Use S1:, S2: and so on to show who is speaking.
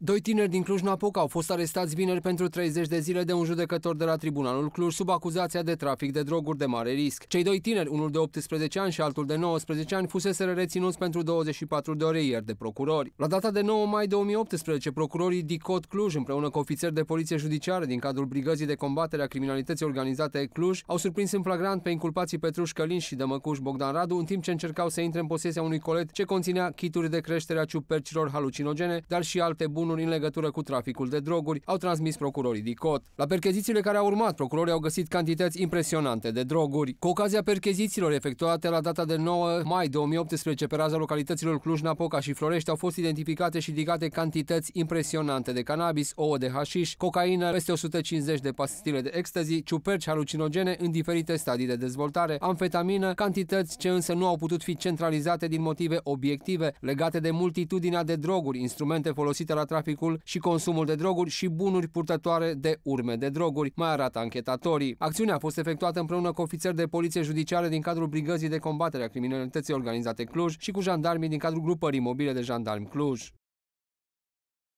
S1: Doi tineri din Cluj-Napoca au fost arestați vineri pentru 30 de zile de un judecător de la Tribunalul Cluj sub acuzația de trafic de droguri de mare risc. Cei doi tineri, unul de 18 ani și altul de 19 ani, fuseseră reținuți pentru 24 de ore ieri de procurori. La data de 9 mai 2018, procurorii DICOT Cluj, împreună cu ofițeri de poliție judiciară din cadrul Brigăzii de Combatere a Criminalității Organizate Cluj, au surprins în flagrant pe inculpații Petruș Călin și Dămăcuș Bogdan Radu în timp ce încercau să intre în posesia unui colet ce conținea kituri de creștere a ciupercilor halucinogene, dar și alte bune bunuri în legătură cu traficul de droguri, au transmis procurorii DICOT. La perchezițiile care au urmat, procurorii au găsit cantități impresionante de droguri. Cu ocazia perchezițiilor efectuate la data de 9 mai 2018 pe raza localităților Cluj-Napoca și Florești au fost identificate și digate cantități impresionante de cannabis, ouă de hașiș, cocaină, peste 150 de pastile de ecstasy, ciuperci halucinogene în diferite stadii de dezvoltare, amfetamină, cantități ce însă nu au putut fi centralizate din motive obiective legate de multitudinea de droguri, instrumente folosite la trafic traficul și consumul de droguri și bunuri purtătoare de urme de droguri, mai arată anchetatorii. Acțiunea a fost efectuată împreună cu ofițeri de poliție judiciară din cadrul Brigăzii de Combatere a Criminalității Organizate Cluj și cu jandarmii din cadrul Grupării Mobile de Jandarmi Cluj.